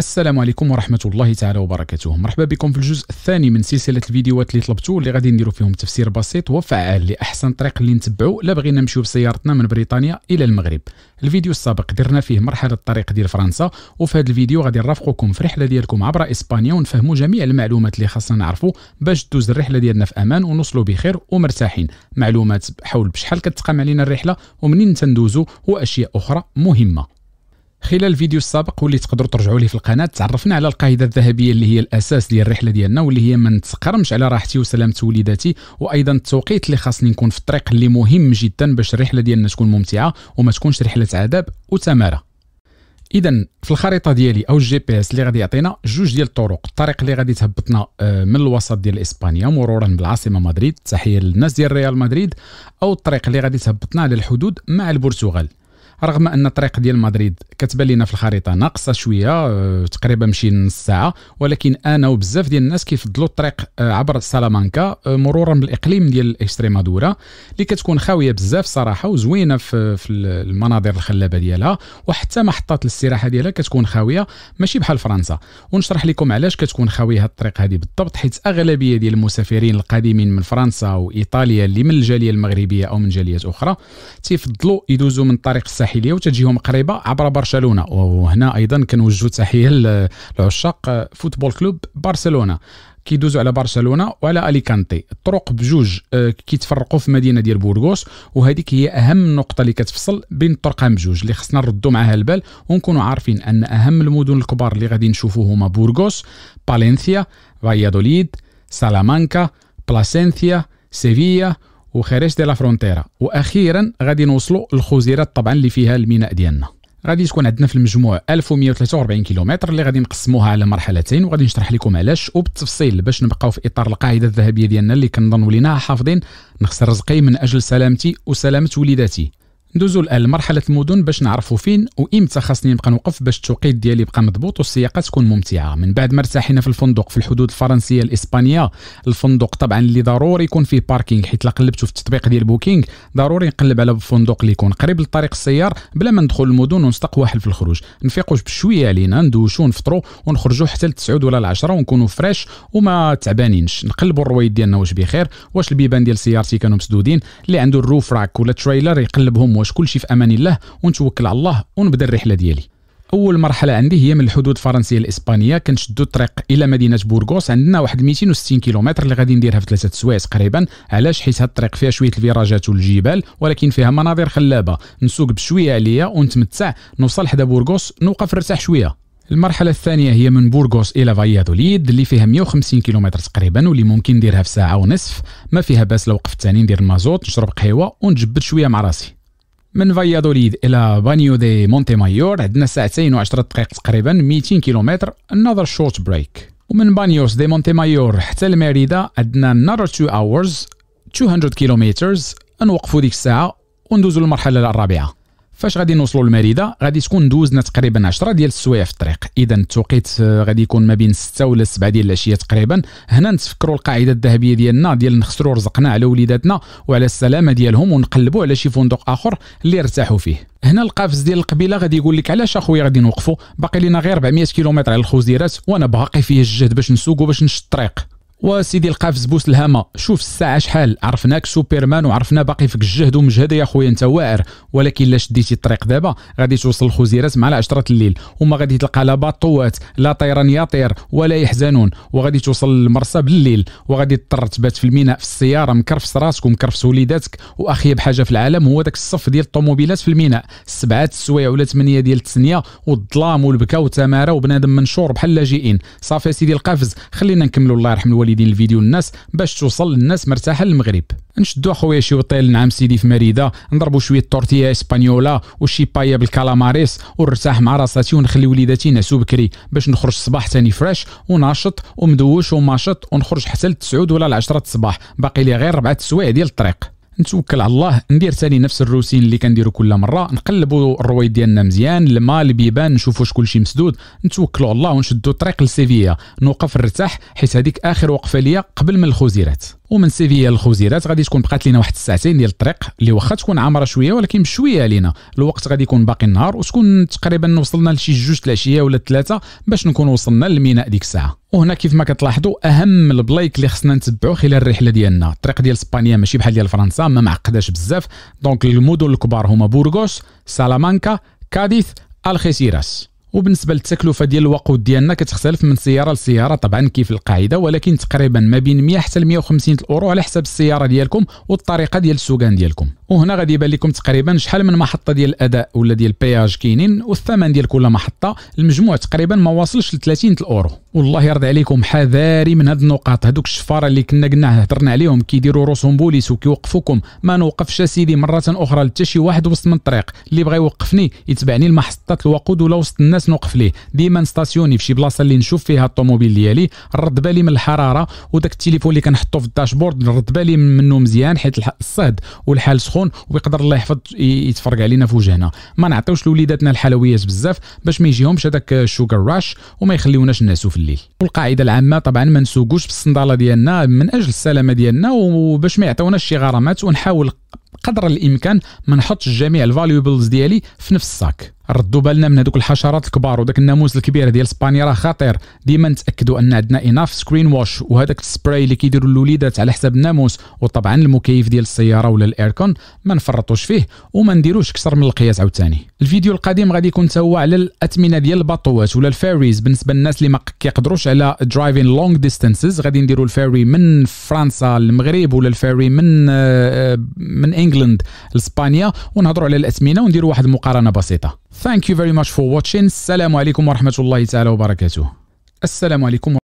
السلام عليكم ورحمه الله تعالى وبركاته مرحبا بكم في الجزء الثاني من سلسله الفيديوهات اللي طلبتو اللي غادي نديرو فيهم تفسير بسيط وفعال لاحسن طريق اللي نتبعو لا بغينا نمشيو بسيارتنا من بريطانيا الى المغرب الفيديو السابق درنا فيه مرحله الطريق ديال فرنسا وفي هذا الفيديو غادي نرافقكم في رحلة ديالكم عبر اسبانيا ونفهموا جميع المعلومات اللي خاصنا نعرفو باش تدوز الرحله ديالنا في امان ونوصلوا بخير ومرتاحين معلومات حول بشحال كتقام علينا الرحله ومنين تندوزو واشياء اخرى مهمه خلال الفيديو السابق واللي تقدروا ترجعوا ليه في القناه تعرفنا على القاعده الذهبيه اللي هي الاساس ديال الرحله ديالنا واللي هي ما نتقرمش على راحتي وسلامه وليداتي وايضا التوقيت اللي خاصني نكون في الطريق اللي مهم جدا باش الرحله ديالنا تكون ممتعه وما تكونش رحله عذاب وتماره اذا في الخريطه ديالي او الجي بي اس اللي غادي يعطينا جوج ديال الطرق الطريق اللي غادي تهبطنا آه، من الوسط ديال اسبانيا مرورا بالعاصمه مدريد تحيه للناس ديال ريال مدريد او الطريق اللي غادي تهبطنا على الحدود مع البرتغال رغم ان الطريق ديال مدريد كتبان لنا في الخريطه ناقصه شويه آه، تقريبا مشي نص ساعه ولكن انا وبزاف ديال الناس كيفضلوا الطريق آه، عبر سلامانكا آه، مرورا بالاقليم ديال اكستريمادورا اللي كتكون خاويه بزاف صراحه وزوينه في, في المناظر الخلابه ديالها وحتى محطات الاستراحه ديالها كتكون خاويه ماشي بحال فرنسا ونشرح لكم علاش كتكون خاويه الطريق هذه بالضبط حيت اغلبيه ديال المسافرين القادمين من فرنسا وايطاليا اللي من الجاليه المغربيه او من جاليات اخرى تيفضلوا يدوزوا من الطريق الساحلي الساحليه وتجيهم قريبه عبر برشلونه وهنا ايضا كنوجهوا تحيه لعشاق فوتبول كلوب برشلونه كيدوزوا على برشلونه وعلى اليكانتي الطرق بجوج آه، كيتفرقوا في مدينه ديال بورغوس وهذيك هي اهم نقطه اللي كتفصل بين الطرقان بجوج اللي خصنا نردوا معها البال ونكونوا عارفين ان اهم المدن الكبار اللي غادي نشوفوا هما بورغوس بالنسيا فايادوليد سالامانكا بلاسنثيا سيفيا وخارج ديال لا فرونتيرا واخيرا غادي نوصلوا للخزيرات طبعا اللي فيها الميناء ديالنا غادي تكون عندنا في المجموع 1143 كيلومتر اللي غادي نقسموها على مرحلتين وغادي نشرح لكم علاش وبالتفصيل باش نبقاو في اطار القاعده الذهبيه ديالنا اللي كنظن وليناها حافظين نخسر رزقي من اجل سلامتي وسلامه وليداتي ندوزو الان لمرحله المدن باش نعرفوا فين وامتى خاصني نبقى نوقف باش التوقيت ديالي يبقى مضبوط والسياقه تكون ممتعه من بعد ما ارتاحينا في الفندق في الحدود الفرنسيه الاسبانيه الفندق طبعا اللي ضروري يكون فيه باركينغ حيت لا قلبتو في التطبيق ديال بوكينغ ضروري نقلب على فندق اللي يكون قريب لطريق السيار بلا ما ندخل المدن ونستق واحد في الخروج نفيقوش بشويه علينا ندوشو نفطرو ونخرجو حتى للتسعود ولا العشرة ونكونوا فريش وما تعبانينش نقلبوا الرويد ديالنا واش بخير واش البيبان ديال سيارتي كانوا مسدودين اللي عنده الروف راك ولا تريلر يقلبهم واش كلشي في امان الله ونتوكل على الله ونبدا الرحله ديالي اول مرحله عندي هي من الحدود الفرنسيه الاسبانيه كنشدو الطريق الى مدينه بورغوس عندنا واحد 260 كيلومتر اللي غادي نديرها في ثلاثه سوايع تقريبا علاش حيت هاد الطريق فيها شويه الفيراجات والجبال ولكن فيها مناظر خلابه نسوق بشويه عليا ونتمتع نوصل حدا بورغوس نوقف نرتاح شويه المرحلة الثانية هي من بورغوس إلى فايادوليد اللي فيها 150 كيلومتر تقريبا واللي ممكن نديرها في ساعة ونصف ما فيها باس لو وقفت ثاني ندير المازوت نشرب قهوة ونجبد شوية مع راسي من فيادوليد الى بانيو دي مونتي مايور عندنا ساعتين و10 دقائق تقريبا 200 كيلومتر another شورت بريك ومن بانيوس دي مونتي مايور حتى الميريدا عندنا another 2 اورز 200 كيلومتر نوقفوا ديك الساعه وندوزوا للمرحله الرابعه فاش غادي نوصلوا للمريده غادي تكون دوزنا تقريبا 10 ديال السوايع في الطريق اذا التوقيت آه، غادي يكون ما بين 6 ولا 7 ديال العشيه تقريبا هنا نتفكروا القاعده الذهبيه ديالنا ديال نخسروا رزقنا على وليداتنا وعلى السلامه ديالهم ونقلبوا على شي فندق اخر اللي ارتاحوا فيه هنا القافز ديال القبيله غادي يقول لك علاش اخويا غادي نوقفوا باقي لينا غير 400 كيلومتر على الخزيرات وانا باقي فيه الجهد باش نسوق وباش نشد الطريق وسيدي القافز بوس الهامه شوف الساعه شحال عرفناك سوبرمان وعرفنا باقي فيك الجهد ومجهد يا خويا انت واعر ولكن لا شديتي الطريق دابا غادي توصل الخزيرات مع 10 الليل وما غادي تلقى لا باطوات لا طيران يطير ولا يحزنون وغادي توصل للمرسى بالليل وغادي تضطر تبات في الميناء في السياره مكرفس راسك ومكرفس وليداتك واخيب حاجه في العالم هو داك الصف ديال الطوموبيلات في الميناء سبعه السوايع ولا ثمانيه ديال التسنيه والظلام والبكا وتماره وبنادم منشور بحال لاجئين صافي سيدي القافز خلينا نكملوا الله يرحم الوالدين مواليدين الفيديو للناس باش توصل للناس مرتاحه للمغرب نشدو اخويا شي وطيل نعم سيدي في مريده نضربو شويه تورتيا اسبانيولا وشي بايا بالكالاماريس ونرتاح مع راساتي ونخلي وليداتي ينعسو بكري باش نخرج الصباح تاني فريش وناشط ومدوش وماشط ونخرج حتى ل 9 ولا ل 10 الصباح باقي لي غير ربعه السوايع ديال الطريق نتوكل على الله ندير ثاني نفس الروتين اللي كنديرو كل مره نقلبوا الرويد ديالنا مزيان الماء البيبان نشوفوا شكل شيء مسدود نتوكلوا على الله ونشدوا الطريق لسيفيا نوقف نرتاح حيت هذيك اخر وقفه ليا قبل من الخزيرات ومن سيفيا للخوزيرات غادي تكون بقات لينا واحد الساعتين ديال الطريق اللي واخا تكون عامره شويه ولكن بشويه علينا الوقت غادي يكون باقي النهار وتكون تقريبا وصلنا لشي جوج العشيه ولا ثلاثه باش نكون وصلنا للميناء ديك الساعه وهنا كيف ما كتلاحظوا اهم البلايك اللي خصنا نتبعوه خلال الرحله ديالنا الطريق ديال اسبانيا ماشي بحال ديال فرنسا ما معقداش بزاف دونك المدن الكبار هما بورغوس سالامانكا كاديث الخيسيراس وبالنسبه للتكلفه ديال الوقود ديالنا كتختلف من سياره لسياره طبعا كيف القاعده ولكن تقريبا ما بين 100 حتى 150 اورو على حسب السياره ديالكم والطريقه ديال السوقان ديالكم وهنا غادي يبان لكم تقريبا شحال من محطه ديال الاداء ولا ديال البياج كاينين والثمن ديال كل محطه المجموع تقريبا ما واصلش ل 30 الاورو والله يرضي عليكم حذاري من هاد النقاط هادوك الشفاره اللي كنا قلنا هضرنا عليهم كيديروا روسهم بوليس وكيوقفوكم ما نوقفش سيدي مره اخرى لتا شي واحد وسط من الطريق اللي بغى يوقفني يتبعني لمحطه الوقود ولا وسط الناس نوقف ليه ديما نستاسيوني في شي بلاصه اللي نشوف فيها الطوموبيل ديالي نرد بالي من الحراره وداك التليفون اللي كنحطو في الداشبورد نرد بالي منه مزيان حيت الصهد والحال سخون التليفون ويقدر الله يحفظ يتفرق علينا في وجهنا ما نعطيوش لوليداتنا الحلويات بزاف باش ما يجيهمش هذاك الشوغر راش وما يخليوناش نعسوا في الليل والقاعده العامه طبعا ما نسوقوش بالصنداله ديالنا من اجل السلامه ديالنا وباش ما يعطيوناش شي غرامات ونحاول قدر الامكان ما نحطش جميع الفاليوبلز ديالي في نفس الصاك ردوا بالنا من هذوك الحشرات الكبار وداك الناموس الكبير ديال اسبانيا راه خطير ديما نتاكدوا ان عندنا اناف سكرين واش وهذاك السبراي اللي كيديروا الوليدات على حساب الناموس وطبعا المكيف ديال السياره ولا الايركون ما نفرطوش فيه وما نديروش اكثر من القياس عاوتاني الفيديو القديم غادي يكون هو على الاثمنه ديال الباطوات ولا الفيريز بالنسبه للناس اللي ما كيقدروش على درايفين لونغ ديستانسز غادي نديروا الفيري من فرنسا للمغرب ولا الفيري من آه، آه، من انجلند لاسبانيا ونهضروا على الاثمنه ونديروا واحد المقارنه بسيطه Thank you very much for watching. Assalamu alaikum wa rahmatullahi ta'ala wa barakatuh. Assalamu alaikum